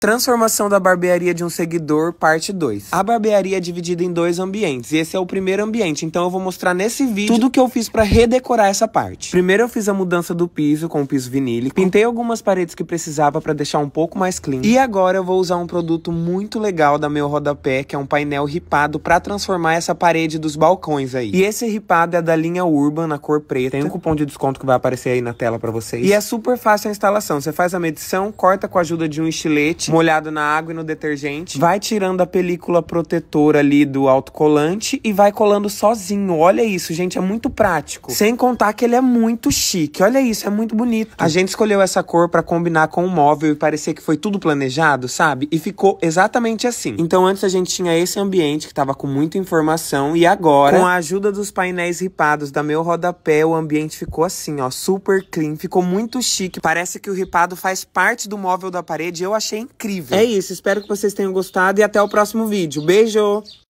Transformação da barbearia de um seguidor, parte 2. A barbearia é dividida em dois ambientes, e esse é o primeiro ambiente, então eu vou mostrar nesse vídeo tudo que eu fiz para redecorar essa parte. Primeiro eu fiz a mudança do piso com o piso vinílico, pintei algumas paredes que precisava para deixar um pouco mais clean. E agora eu vou usar um produto muito legal da meu rodapé, que é um painel ripado para transformar essa parede dos balcões aí. E esse ripado é da linha Urban, na cor preta. Tem um cupom de desconto que vai aparecer aí na tela para vocês. E é super fácil a instalação, você faz a medição, corta com a ajuda de um estilete, detergente. Molhado na água e no detergente. Vai tirando a película protetora ali do autocolante e vai colando sozinho. Olha isso, gente, é muito prático. Sem contar que ele é muito chique. Olha isso, é muito bonito. A gente escolheu essa cor para combinar com o móvel e parecer que foi tudo planejado, sabe? E ficou exatamente assim. Então antes a gente tinha esse ambiente que tava com muita informação e agora, com a ajuda dos painéis ripados da meu rodapé, o ambiente ficou assim, ó, super clean, ficou muito chique. Parece que o ripado faz parte do móvel da parede. Eu achei incrível. É isso, espero que vocês tenham gostado e até o próximo vídeo. Beijo!